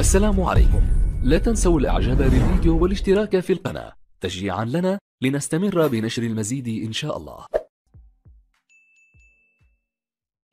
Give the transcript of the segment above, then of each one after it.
السلام عليكم لا تنسوا الاعجاب بالفيديو والاشتراك في القناة تشجيعا لنا لنستمر بنشر المزيد ان شاء الله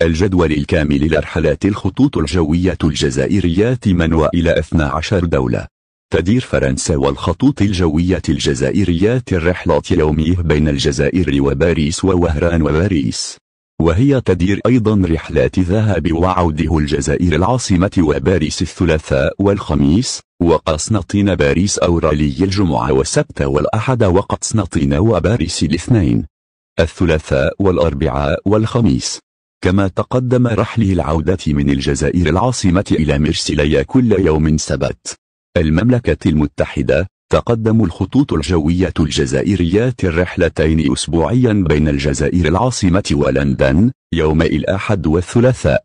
الجدول الكامل لرحلات الخطوط الجوية الجزائرية من وإلى 12 دولة تدير فرنسا والخطوط الجوية الجزائرية الرحلات يوميه بين الجزائر وباريس ووهران وباريس وهي تدير أيضا رحلات ذهاب وعوده الجزائر العاصمة وباريس الثلاثاء والخميس وقسنطين باريس أورالي الجمعة والسبت والأحد وقسنطين وباريس الاثنين الثلاثاء والأربعاء والخميس كما تقدم رحله العودة من الجزائر العاصمة إلى مرسيليا كل يوم سبت المملكة المتحدة تقدم الخطوط الجوية الجزائرية الرحلتين أسبوعيا بين الجزائر العاصمة ولندن يوم الأحد والثلاثاء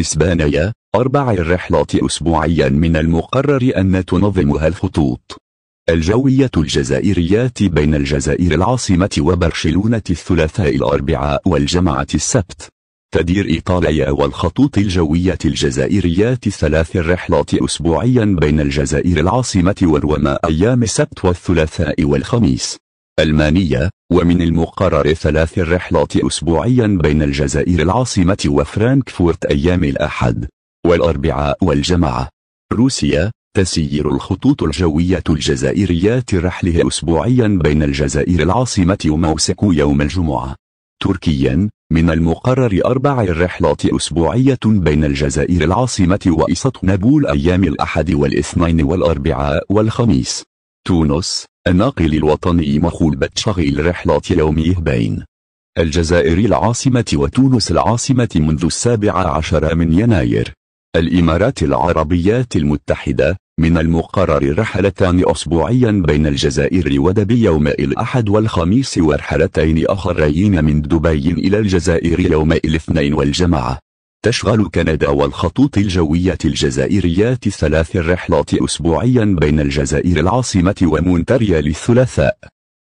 إسبانيا أربع الرحلات أسبوعيا من المقرر أن تنظمها الخطوط الجوية الجزائريات بين الجزائر العاصمة وبرشلونة الثلاثاء الأربعاء والجمعة السبت تدير إيطاليا والخطوط الجوية الجزائريات ثلاث الرحلات أسبوعيا بين الجزائر العاصمة والوما أيام السبت والثلاثاء والخميس ألمانيا ومن المقرر ثلاث الرحلات أسبوعيا بين الجزائر العاصمة وفرانكفورت أيام الأحد والأربعاء والجمعة روسيا تسير الخطوط الجوية الجزائريات رحله أسبوعيا بين الجزائر العاصمة وموسكو يوم الجمعة تركيا من المقرر أربع رحلات أسبوعية بين الجزائر العاصمة وإسطنبول أيام الأحد والاثنين والأربعاء والخميس تونس الناقل الوطني مخول بتشغل رحلات يوميه بين الجزائر العاصمة وتونس العاصمة منذ السابع عشر من يناير الإمارات العربية المتحدة من المقرر رحلتان أسبوعيا بين الجزائر ودبي يوم الأحد والخميس ورحلتين أخرين من دبي إلى الجزائر يوم الاثنين والجمعة تشغل كندا والخطوط الجوية الجزائريات ثلاث رحلات أسبوعيا بين الجزائر العاصمة ومونتريال الثلاثاء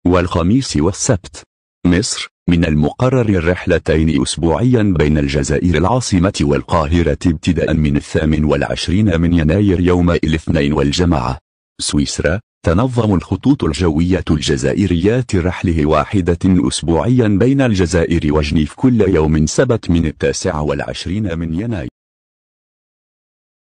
والخميس والسبت مصر من المقرر الرحلتين أسبوعيا بين الجزائر العاصمة والقاهرة ابتداء من الثامن والعشرين من يناير يوم الاثنين والجمعة سويسرا تنظم الخطوط الجوية الجزائريات رحله واحدة أسبوعيا بين الجزائر وجنيف كل يوم سبت من التاسع والعشرين من يناير